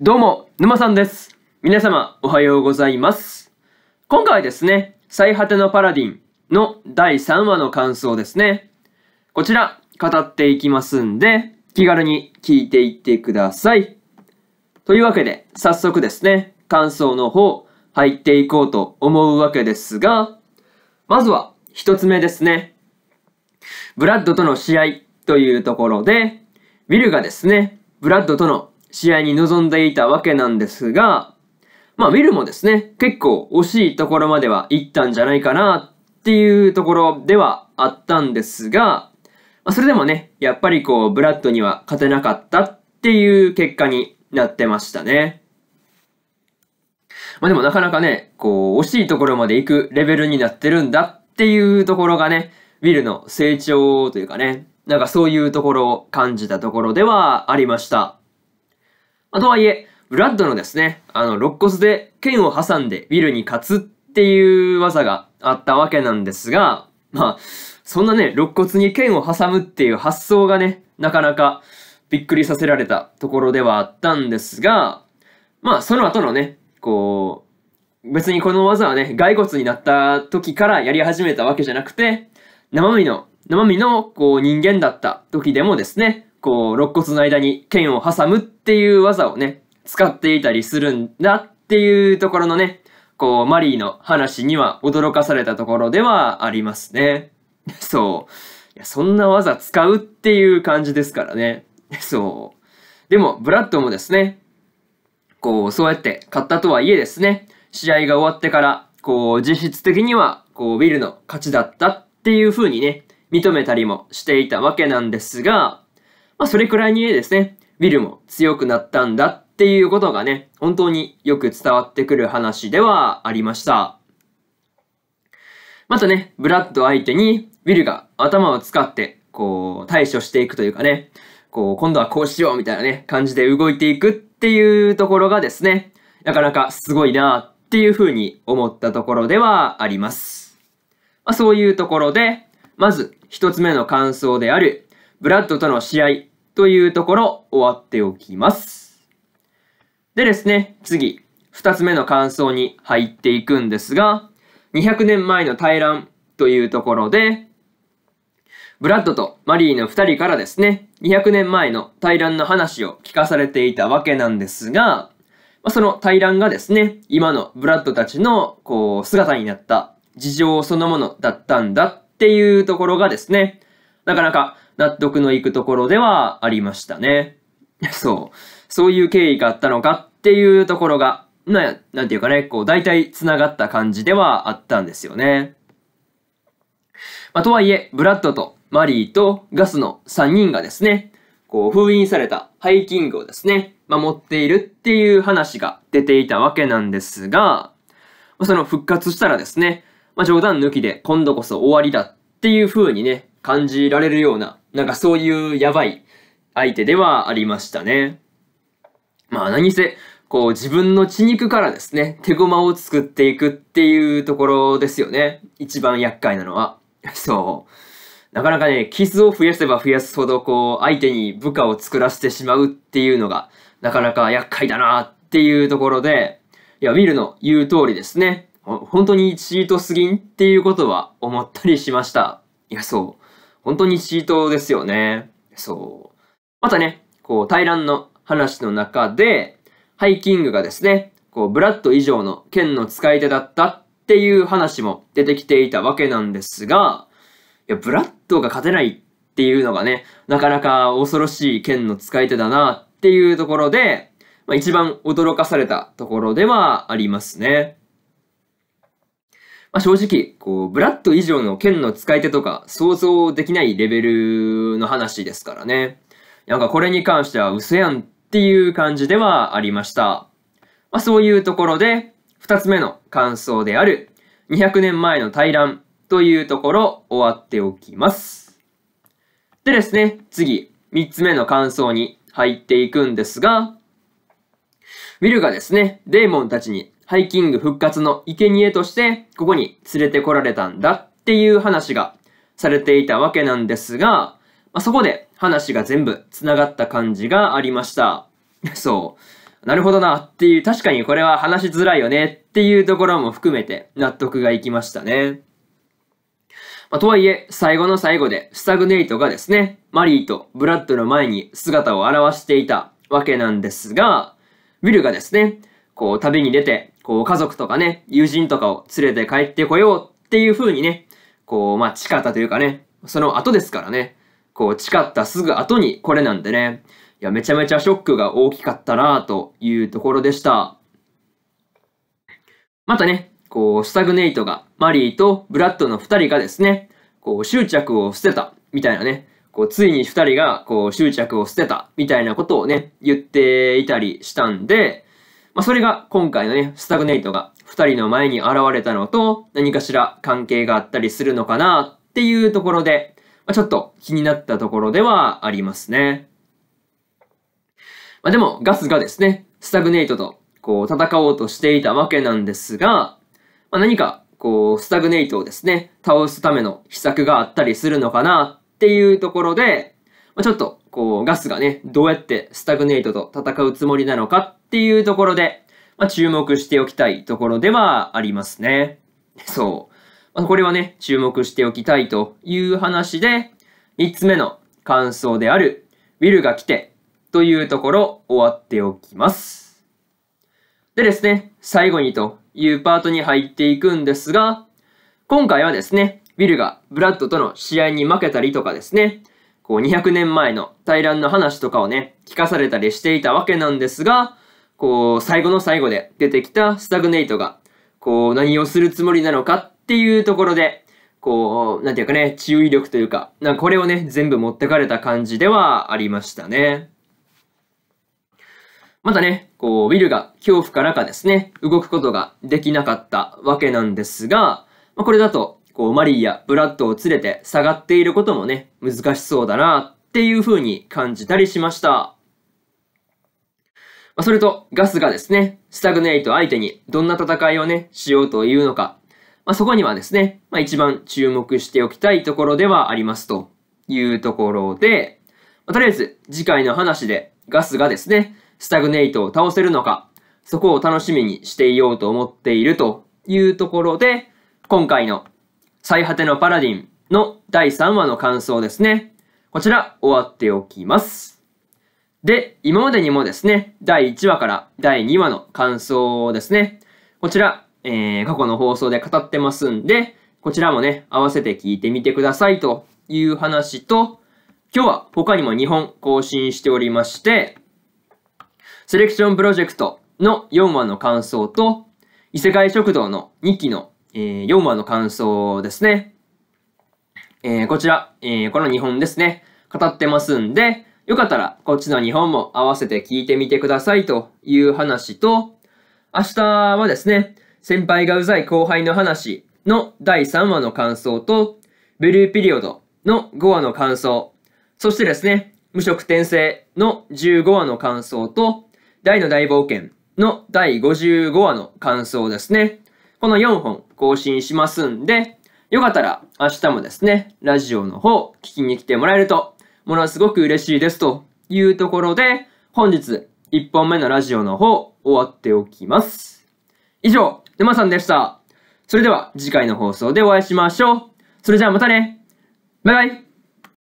どうも、沼さんです。皆様、おはようございます。今回はですね、最果てのパラディンの第3話の感想ですね。こちら、語っていきますんで、気軽に聞いていってください。というわけで、早速ですね、感想の方、入っていこうと思うわけですが、まずは、一つ目ですね。ブラッドとの試合というところで、ウィルがですね、ブラッドとの試合に臨んでいたわけなんですが、まあ、ウィルもですね、結構惜しいところまでは行ったんじゃないかなっていうところではあったんですが、まあ、それでもね、やっぱりこう、ブラッドには勝てなかったっていう結果になってましたね。まあでもなかなかね、こう、惜しいところまで行くレベルになってるんだっていうところがね、ウィルの成長というかね、なんかそういうところを感じたところではありました。まあ、とはいえ、ブラッドのですね、あの、肋骨で剣を挟んでビルに勝つっていう技があったわけなんですが、まあ、そんなね、肋骨に剣を挟むっていう発想がね、なかなかびっくりさせられたところではあったんですが、まあ、その後のね、こう、別にこの技はね、骸骨になった時からやり始めたわけじゃなくて、生身の、生身のこう人間だった時でもですね、こう、肋骨の間に剣を挟むっていう技をね、使っていたりするんだっていうところのね、こう、マリーの話には驚かされたところではありますね。そう。いやそんな技使うっていう感じですからね。そう。でも、ブラッドもですね、こう、そうやって勝ったとはいえですね、試合が終わってから、こう、実質的には、こう、ウィルの勝ちだったっていう風にね、認めたりもしていたわけなんですが、まあ、それくらいにねですね、ィルも強くなったんだっていうことがね、本当によく伝わってくる話ではありました。またね、ブラッド相手に、ィルが頭を使って、こう、対処していくというかね、こう、今度はこうしようみたいなね、感じで動いていくっていうところがですね、なかなかすごいなっていうふうに思ったところではあります。まあ、そういうところで、まず一つ目の感想である、ブラッドとの試合というところ終わっておきます。でですね、次、2つ目の感想に入っていくんですが、200年前の対乱というところで、ブラッドとマリーの2人からですね、200年前の対乱の話を聞かされていたわけなんですが、まその対乱がですね、今のブラッドたちのこう姿になった事情そのものだったんだっていうところがですね、なかなか納得のいくところではありましたね。そう。そういう経緯があったのかっていうところが、な、なんていうかね、こう、大体繋がった感じではあったんですよね。まあ、とはいえ、ブラッドとマリーとガスの3人がですね、こう、封印されたハイキングをですね、守っているっていう話が出ていたわけなんですが、その復活したらですね、まあ、冗談抜きで今度こそ終わりだっていう風にね、感じられるような、なんかそういうやばい相手ではありましたね。まあ何せ、こう自分の血肉からですね、手駒を作っていくっていうところですよね。一番厄介なのは。そう。なかなかね、キスを増やせば増やすほど、こう、相手に部下を作らせてしまうっていうのが、なかなか厄介だなっていうところで、いや、ウィルの言う通りですね。本当にチートすぎんっていうことは思ったりしました。いや、そう。本当にチートですよね。そう。またね、こう、対乱の話の中で、ハイキングがですね、こう、ブラッド以上の剣の使い手だったっていう話も出てきていたわけなんですが、いや、ブラッドが勝てないっていうのがね、なかなか恐ろしい剣の使い手だなっていうところで、まあ、一番驚かされたところではありますね。まあ、正直、こう、ブラッド以上の剣の使い手とか想像できないレベルの話ですからね。なんかこれに関しては嘘やんっていう感じではありました。まあ、そういうところで、二つ目の感想である、200年前の対乱というところ終わっておきます。でですね、次、三つ目の感想に入っていくんですが、ウィルがですね、デーモンたちにハイキング復活の生贄としてここに連れてこられたんだっていう話がされていたわけなんですが、まあ、そこで話が全部繋がった感じがありました。そう。なるほどなっていう、確かにこれは話しづらいよねっていうところも含めて納得がいきましたね。まあ、とはいえ、最後の最後でスタグネイトがですね、マリーとブラッドの前に姿を現していたわけなんですが、ウィルがですね、こう、旅に出て、こう、家族とかね、友人とかを連れて帰ってこようっていう風にね、こう、まあ、誓ったというかね、その後ですからね、こう、誓ったすぐ後にこれなんでね、いや、めちゃめちゃショックが大きかったなというところでした。またね、こう、スタグネイトが、マリーとブラッドの二人がですね、こう、執着を捨てた、みたいなね、こう、ついに二人が、こう、執着を捨てた、みたいなことをね、言っていたりしたんで、まあ、それが今回のね、スタグネイトが2人の前に現れたのと何かしら関係があったりするのかなっていうところで、まあ、ちょっと気になったところではありますね。まあ、でもガスがですね、スタグネイトとこう戦おうとしていたわけなんですが、まあ、何かこうスタグネイトをですね、倒すための秘策があったりするのかなっていうところで、まあ、ちょっとこう、ガスがね、どうやってスタグネイトと戦うつもりなのかっていうところで、まあ、注目しておきたいところではありますね。そう。まあ、これはね、注目しておきたいという話で、3つ目の感想である、ウィルが来てというところ終わっておきます。でですね、最後にというパートに入っていくんですが、今回はですね、ウィルがブラッドとの試合に負けたりとかですね、こう200年前の対乱の話とかをね、聞かされたりしていたわけなんですが、こう、最後の最後で出てきたスタグネイトが、こう、何をするつもりなのかっていうところで、こう、なんていうかね、注意力というか、なんかこれをね、全部持ってかれた感じではありましたね。またね、こう、ウィルが恐怖からかですね、動くことができなかったわけなんですが、まあ、これだと、こう、マリーやブラッドを連れて下がっていることもね、難しそうだなっていう風に感じたりしました。まそれと、ガスがですね、スタグネイト相手にどんな戦いをね、しようというのか、まあ、そこにはですね、まあ、一番注目しておきたいところではありますというところで、まあ、とりあえず次回の話でガスがですね、スタグネイトを倒せるのか、そこを楽しみにしていようと思っているというところで、今回の最果てのパラディンの第3話の感想ですね。こちら終わっておきます。で、今までにもですね、第1話から第2話の感想ですね。こちら、えー、過去の放送で語ってますんで、こちらもね、合わせて聞いてみてくださいという話と、今日は他にも2本更新しておりまして、セレクションプロジェクトの4話の感想と、異世界食堂の2期のえー、4話の感想ですね。えー、こちら、えー、この2本ですね、語ってますんで、よかったら、こっちの日本も合わせて聞いてみてくださいという話と、明日はですね、先輩がうざい後輩の話の第3話の感想と、ブルーピリオドの5話の感想、そしてですね、無職転生の15話の感想と、大の大冒険の第55話の感想ですね。この4本更新しますんで、よかったら明日もですね、ラジオの方聞きに来てもらえると、ものすごく嬉しいですというところで、本日1本目のラジオの方終わっておきます。以上、沼さんでした。それでは次回の放送でお会いしましょう。それじゃあまたね。バイバイ。